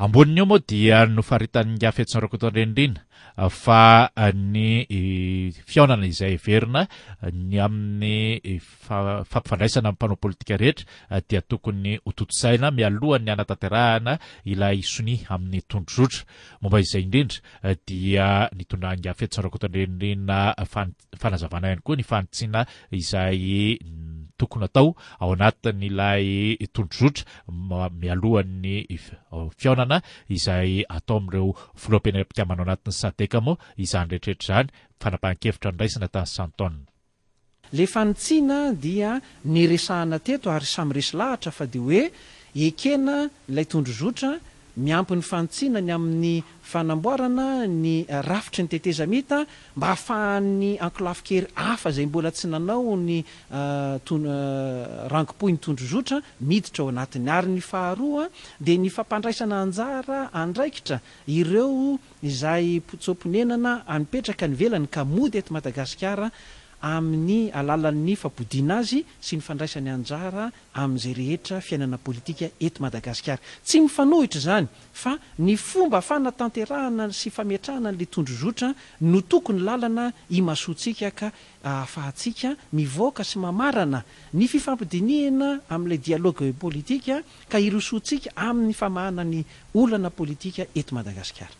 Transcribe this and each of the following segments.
amboninyio moa dia nofaritanyngafetsandrakoto andrenindrina fa ny e, fiaonana izay verina ny amin'ny e, fampifandraisana ampanao politika rehetra dia tokony hototosaina mi alohany'ny anatantirahana ilay soni amin'ny tondrotsotra momba izay indrindra dia ni tondrangafetsandrakoto andrenirina a- fanazavana hany koa ny fanotsina izay tokony atao ao anatin'ny ilay tondrozotra mmialohan'ny fiaonana izay atao ami'ireo filoam-pinaa-pitiamanao anatin'ny sateka moa izany rehetrrehetra zany fanapahan-kevitra any ray syna tany ssany taonna le fanintsiana dia nyresahana teto ary samy resy lahatra fa de hoe ekena nlay tondrozotra miampin'ny fanotsinany amin'ny fanamboarana ny rafitry ny tetezamita mba hahafahany ankloafe kery hafa zay mbola tsy nanao ny ah, to ah, rangopohi ny tondrozotra miditra ao anatiny ary ny faharoa dia ny fampandraisana njara andraikitra ireo izay potsoponenana anipetraka ny velany ka mody eto madagasikara amin'ny alalan'ny fampodiana azy sy ny fandraisan'ny anjara amin'izay rehetra fiainana politika eto madagasikara tsy mifanohitra zany fa ny fomba afanatanterahana sy famiatrahana an'la tondrozotra no tokony lalana imasoantsika ka ah, afahatsiaka mivoaka sy mamarana ny fifampidiniana amin'ilay dialoga politika ka irosoantsiaka amin'ny famahana ny olana politika eto madagasikara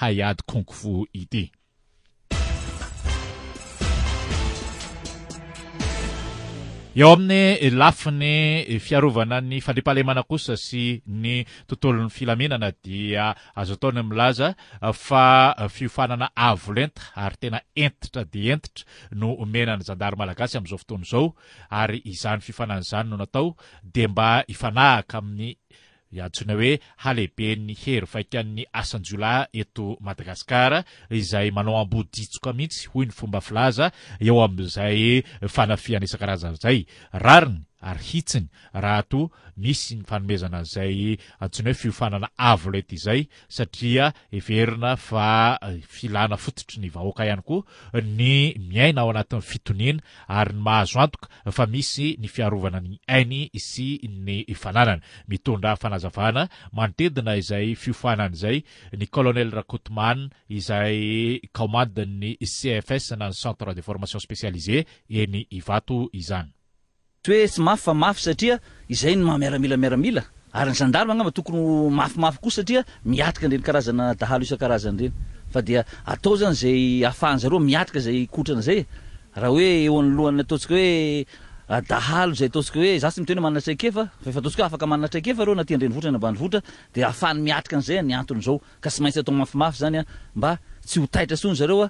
hay ady konkfo ity eo amin'ny lafiny eh, fiarovana ny fale-pahalemana kosa sy ny tontolon'ny filaminana dia azo ataony milaza eh, fa eh, fiofanana avolenta ary tena entitra de entitra no omenana jandary malagasy ami'izao fotony zao ary izany fiofanan' zany no natao de mba ifanahaka amin'ny iatsona hoe halehibeny hery faikan'ny asanjola eto madagasicara izay manao amboditsika mihitsy hoy ny fomba filaza eo am'izay fanafianaisan-karazan'zay rariny ary hitsiny raha to misy ny fanomezanazay antsiny hoe fiofanana avolety izay satria everina fa eh, filana fototry ny vahoaka ihany koa ny miana ao anatin'y fitonina ary ny mahazo antoka fa misy ny fiarovanany ainy sy ny fananana mitondra fanazavana manotedina izay fiofanany zay ny colonel racoteman izay comande ny cfs na ny centre de formation spécialisé eny ivato izan tsy oe tsy mafyfa mafy satria zayny mamiramilamiaramila ary ny zandarymagnamba tokony mafimafy ko satria itrka ndreyaln'ansiaoel zay tosikaoe zatsy miteno mannatraikefafeaataotsika o afaka mannatraikefa reo natiandrenotra mbanotra de ahafahany miatrika anzay nyaonyao ka sy maintsy atao mafimafy zanymbatsyhotaitra sony zareoa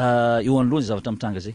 ah, eo anlohanyzay zavatra mitranga zay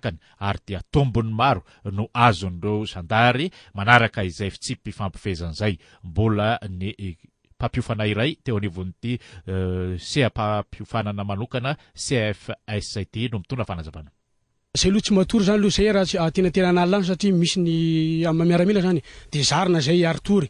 kany ary diatombony maro no azondreo sandary manaraka izay fitsipyfampifehzana zay mbola ny mpampiofana iray teo aniovon'ity ceampampiofanana euh, manokana cfszit no mitondra afanajavana zay aloha tsy matory zany aloha zay raha tsy ah, tenatenanay lano satria misy ny a'mamiaramila ah, zany de zarina zay artory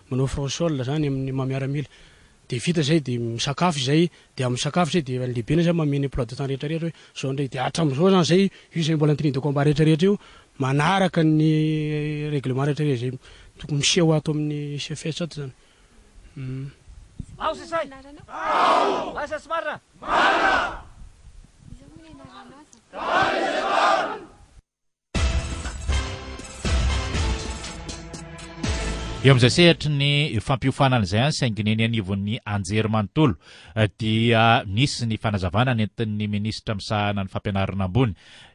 manao fronccol zany amin'ny mamiaramila de vita zay de misakafo zay de amin'y sakafo zay de anlehibena zany mamena ploi de tent rehetra rehetra hoe zao ndray de atram'zao zany zay io zay mbola ntinin deko mba rehetrarehetra io manaraka ny réglement rehetra rehtra zay toko miseahoatao amin'ny sia fitsato zany eo amin'zaysehatry ny fampiofanana izay any sy aingineny anivon'ny anjery manontolo dia misy ny fanazavana nentin'ny ministra misahana ny fampianarina ambony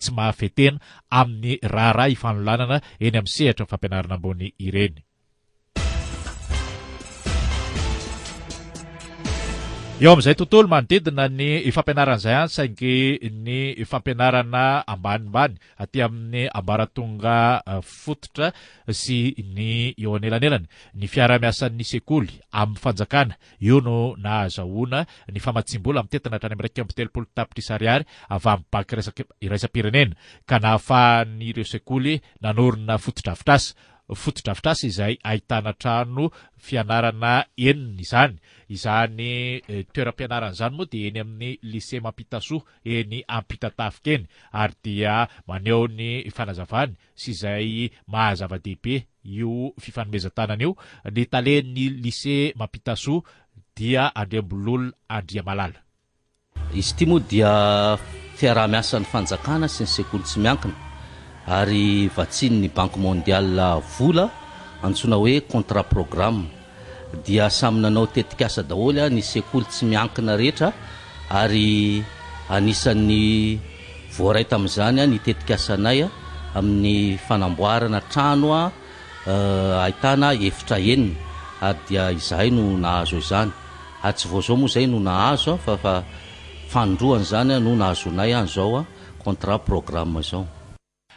tsy mahafetena amin'ny raharaha ifanolanana eny amin'ny sehatra ny fampianarana ambony ireny eo amin'izay tontolo manodidina ny fampianaran'zay any saingy ny fampianarana ambanimbany aty amin'ny ambaratonga e, fototra sy ny eoanelanelany ny fiaramiasan'ny sekoly amin'ny fanjakana io no naazahoana ny famatsim-bola am' tetina atrany ami'raika amotelopolo tapitra isariary avy mbakaraisa-pirenena ka naafahanyreo sekoly nanorona fototra avitrasa fotodrafitra sy izay ahitana trano fianarana eniny izany izany eh, toeram-pianarana izany moa de eny amin'ny lyce mampitasoa eny ampitatafika eny ary dia maneho ny fanazavany sy izay mahazava-dehibe io fifanomezatanany io ny taleny lyce mampitasoa dia andre ambololona andria malala izy ty moa dia fiaraha-miasany fanjakana sy ny sekolotsy miankina ary vatsin ny bank mondial vola antsona hoe contrat programme dia samynanao tetikasa daholya ny sekoly tsy miankina rehera ary anisan'ny aytamzanya ntetikasaayami'aeydihaynohazoaytsymoa zay no nahazoafandany zany ah, no nahazonay ah, anyzaoa ah, contra programm zao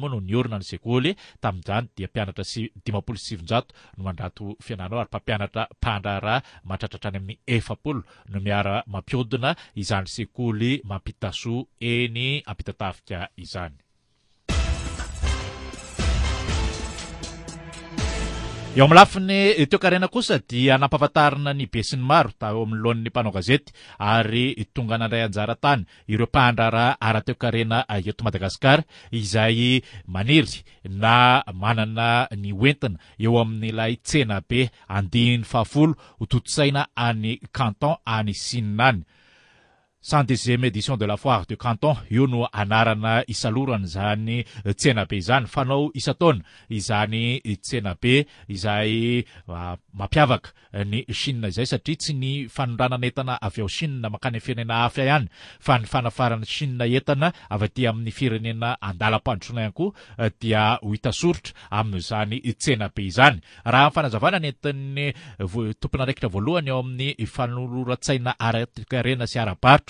moa no ni orina ny sekoly tamin'zany dia mpianatra si dimapolo sivon-jato no mandrato fiainanao ary mpampianatra pandrara matratratrany amin'ny efapolo no miara mampiodina izandy sekoly mampita soa eny ampitatafika izany eo amin'ny lafin'ny teokarena kosa dia nampafatarina ny be siny maro da eo amin'ny loani'ny mpanao gazety ary tonga nandray anjarantany ireo mpahandrara ara teokarena eto madagasikara izay maniry na manana ny oentina eo amin'nylay tsena be andiin'ny fahafolo hototosaina any canton any si any cent dexième édition de lafoire du canton io no anarana isalorany zany teabe zanyaaayay satria tsy nyaaetna aonamin'y firenena andalapanona ihay kodiatasoritra amizanyfaan entnny tomponandraikitra oaloany ao amin'ny eh, fanlorantsaina arakena sy arabatro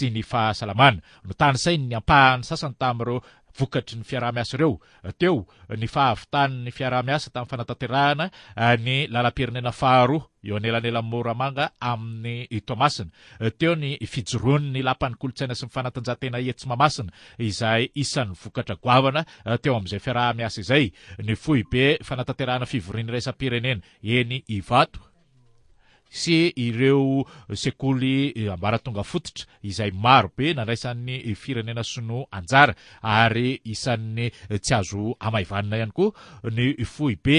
sy ny fahasalamna notnysai nyampahany sasany tam'ireo vokatry ny fiarahamiasa reo teo nyfhavitanny fiarahamiasa tamin'ny fanatatrahana ny lalapirenena fahar eo nelanelamormanga amin'ny tomasinateo ny fijoron ny lapany kolotsaina sy nfanatanjahatena iatsy mamasina izayan'nyvatrafn eny sy ireo secoly eh, ambara tonga fototra izay marobe nandraisan'ny firenena sino anjara ary isan'ny eh, tsy azo amaivanina ihany koa ny foi be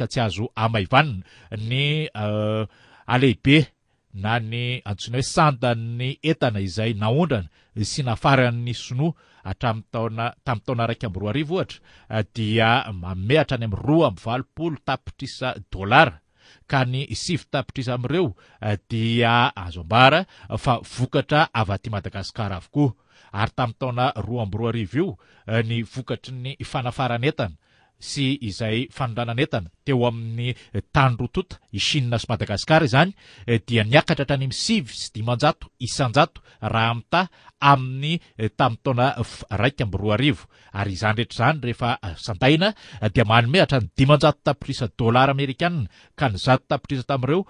a tsy azo amaivanina ny euh, alehibe na ny antsoina hoe sandany entana izay naondrana sy nafaran'ny snoa atray taona tamy taona raik am roaarivoatradia euh, maetra any am' ra amvao tapitrisalar ka ny sivtapitrisaamreodazorakatra euh, avaty madagasaraakary tam'y taonaraamr o ny vokatry ny fanafarany etana sy izay fanondranan entana teo amin'ny eh, tanyrotota isinna sy madagasikara zany eh, dia niakatra hatra ny misivy sy dimanjato isanjato raha amta amin'ny eh, taminy taona raika amby roaarivo ary izanyrehetra zany rehefa sandaina di mahnome hatra ny dimanjato tapitrisa dolara amerikania ka ny zato tapitrisa tamnireo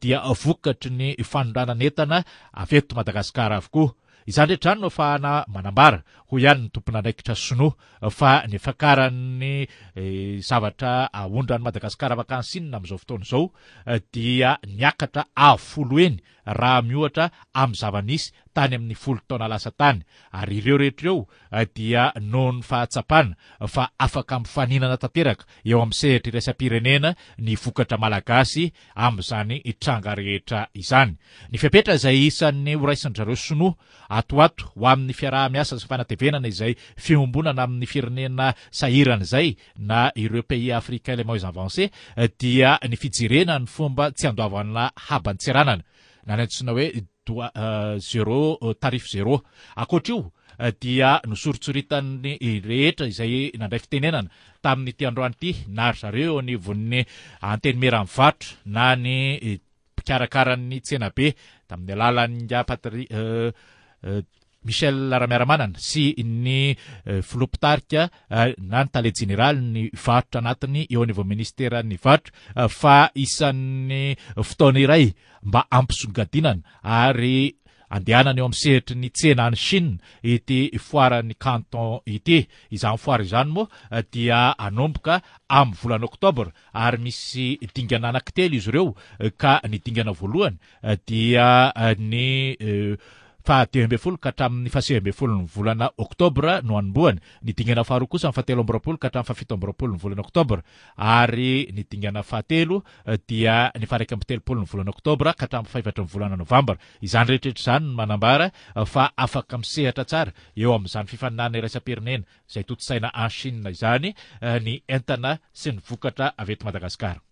dia vokatry ny fanondranany entana aveto madagasikara avokoa izany ndrehetra zany no fa hana manambara ho ihany ny tompony andraikitra sinoa fa ni fakarannnny eh, zavatra ahondra a'ny madagasikara afakanysinina am'izao fotona zao eh, dia niakatra afolo eny raha miohatra aminny zavan'isy tany amin'ny folotaona lasa tany ary ireo rehetreo eh, dia nohny fhaetayisan'ny oraisn-dareo sno atoato ho amin'ny fiaraha miasa y fanatevenana izay fihombonana amin'ny firenenanynaaia eh, dia ny fijerenany fomba tsy andoavana habanytsiranana nany antosina hoe doa euh, zéro euh, tarife zéro ankoatra io euh, dia nosorotsoritany rehetra izay nandray fitenenana tamin'ny itiandroanyity nary zareo ny vonin'ny anteny meran'ny vatro na ny mpikarakaran'ny eh, tsenabe damin'ny alalanyngampatri michel ramiaramanana sy ny e, filopitarika e, na ny tale general ny vatotra anatiny eoanyvao ministerny vaotra faisanyftaraymba ampnayadeanny eo amy sehitr ny tsenany chi tyfoaranyanton itéafoaraymoanigatelo zy reo k ingaa oayda ny fahateambe folo ka atramin'ny faasebefolnyvonatbnobanyndingana faharokosahatelombrolo ka atramn'ny fahfitombrpolony volanatbryndinganaen fraikmteoolonyoana hramtretonyaaiainy ny entana sy ny vokatra avety madagasikara